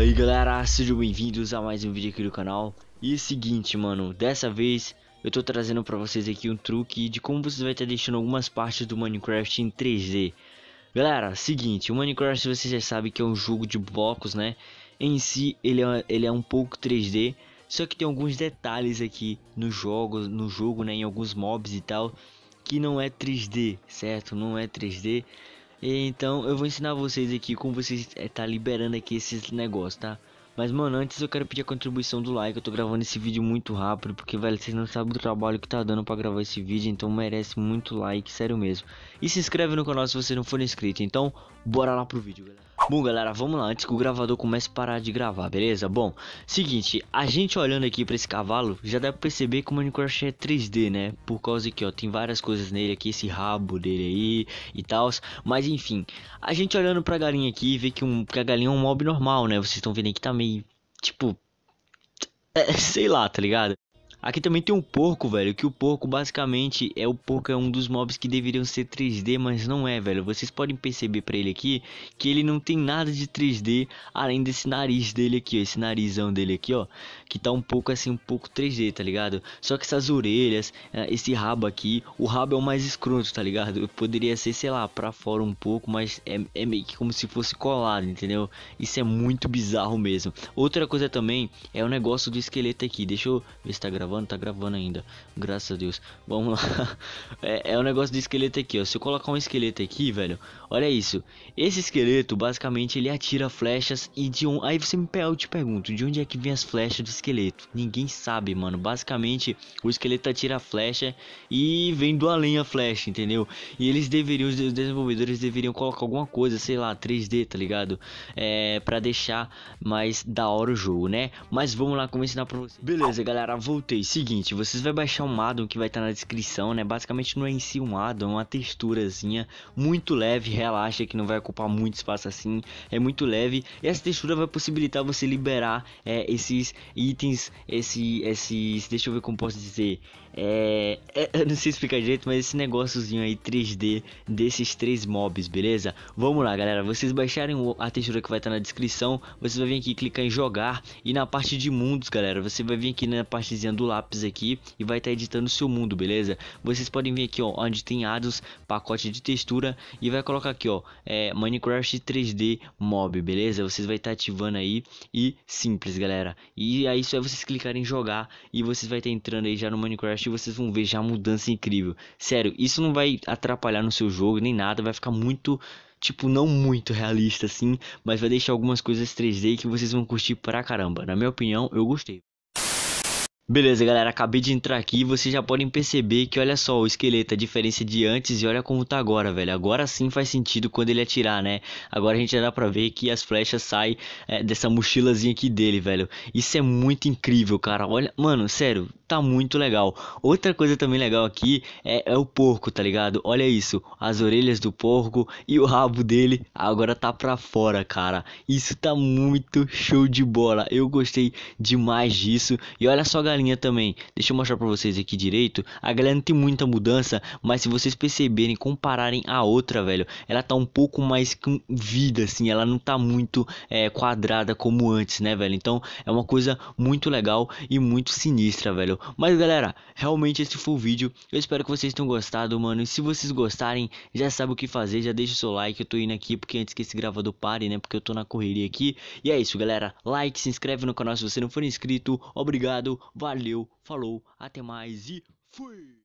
Fala aí galera, sejam bem-vindos a mais um vídeo aqui do canal E é o seguinte mano, dessa vez eu tô trazendo pra vocês aqui um truque de como vocês vai estar deixando algumas partes do Minecraft em 3D Galera, seguinte, o Minecraft você já sabe que é um jogo de blocos né Em si ele é, ele é um pouco 3D Só que tem alguns detalhes aqui no jogo, no jogo né, em alguns mobs e tal Que não é 3D, certo? Não é 3D então eu vou ensinar vocês aqui como vocês é, tá liberando aqui esses negócios, tá? Mas mano, antes eu quero pedir a contribuição do like, eu tô gravando esse vídeo muito rápido, porque velho, vocês não sabem do trabalho que tá dando pra gravar esse vídeo, então merece muito like, sério mesmo. E se inscreve no canal se você não for inscrito, então bora lá pro vídeo, galera. Bom, galera, vamos lá, antes que o gravador comece a parar de gravar, beleza? Bom, seguinte, a gente olhando aqui para esse cavalo, já dá pra perceber que o Minecraft é 3D, né? Por causa que, ó, tem várias coisas nele aqui, esse rabo dele aí e tal. Mas, enfim, a gente olhando pra galinha aqui, vê que, um, que a galinha é um mob normal, né? Vocês estão vendo que tá meio, tipo... É, sei lá, tá ligado? Aqui também tem um porco, velho. Que o porco basicamente é o porco é um dos mobs que deveriam ser 3D, mas não é, velho. Vocês podem perceber para ele aqui que ele não tem nada de 3D além desse nariz dele aqui, ó, esse narizão dele aqui, ó, que tá um pouco assim, um pouco 3D, tá ligado? Só que essas orelhas, eh, esse rabo aqui, o rabo é o mais escroto, tá ligado? Poderia ser, sei lá, para fora um pouco, mas é, é meio que como se fosse colado, entendeu? Isso é muito bizarro mesmo. Outra coisa também é o negócio do esqueleto aqui. Deixa eu ver se tá gravando gravando? Tá gravando ainda. Graças a Deus. Vamos lá. É, é o um negócio do esqueleto aqui, ó. Se eu colocar um esqueleto aqui, velho. Olha isso. Esse esqueleto, basicamente, ele atira flechas e de um... Aí você me eu te pergunto, de onde é que vem as flechas do esqueleto? Ninguém sabe, mano. Basicamente, o esqueleto atira a flecha e vem do além a flecha, entendeu? E eles deveriam, os desenvolvedores deveriam colocar alguma coisa, sei lá, 3D, tá ligado? É, pra deixar mais da hora o jogo, né? Mas vamos lá, como ensinar pra vocês. Beleza, galera, voltei seguinte, vocês vão baixar um addon que vai estar tá na descrição, né? Basicamente não é em si um addon, é uma texturazinha muito leve, relaxa que não vai ocupar muito espaço assim, é muito leve. E essa textura vai possibilitar você liberar é, esses itens, esse, esses, deixa eu ver como posso dizer, é, é, eu não sei explicar direito, mas esse negóciozinho aí 3D desses três mobs, beleza? Vamos lá, galera. Vocês baixarem a textura que vai estar tá na descrição. Vocês vai vir aqui, clicar em jogar. E na parte de mundos, galera, você vai vir aqui na partezinha do lápis aqui e vai estar tá editando o seu mundo, beleza? Vocês podem vir aqui, ó, onde tem addons, pacote de textura e vai colocar aqui, ó, é, Minecraft 3D mob, beleza? Vocês vai estar tá ativando aí e simples, galera. E aí só é vocês clicarem em jogar e vocês vai estar tá entrando aí já no Minecraft vocês vão ver já a mudança incrível. Sério, isso não vai atrapalhar no seu jogo nem nada, vai ficar muito tipo, não muito realista assim, mas vai deixar algumas coisas 3D que vocês vão curtir pra caramba. Na minha opinião, eu gostei. Beleza, galera, acabei de entrar aqui e vocês já podem perceber que olha só o esqueleto, a diferença de antes e olha como tá agora, velho. Agora sim faz sentido quando ele atirar, né? Agora a gente já dá pra ver que as flechas saem é, dessa mochilazinha aqui dele, velho. Isso é muito incrível, cara. Olha, mano, sério, tá muito legal. Outra coisa também legal aqui é, é o porco, tá ligado? Olha isso, as orelhas do porco e o rabo dele agora tá pra fora, cara. Isso tá muito show de bola. Eu gostei demais disso. E olha só, galera linha também, deixa eu mostrar para vocês aqui direito. A galera não tem muita mudança, mas se vocês perceberem, compararem a outra, velho, ela tá um pouco mais com vida, assim. Ela não tá muito é, quadrada como antes, né, velho? Então é uma coisa muito legal e muito sinistra, velho. Mas galera, realmente esse foi o vídeo. Eu espero que vocês tenham gostado, mano. E se vocês gostarem, já sabe o que fazer, já deixa o seu like. Eu tô indo aqui porque antes que esse gravador pare, né? Porque eu tô na correria aqui. E é isso, galera. Like, se inscreve no canal se você não for inscrito. Obrigado. Valeu, falou, até mais e fui!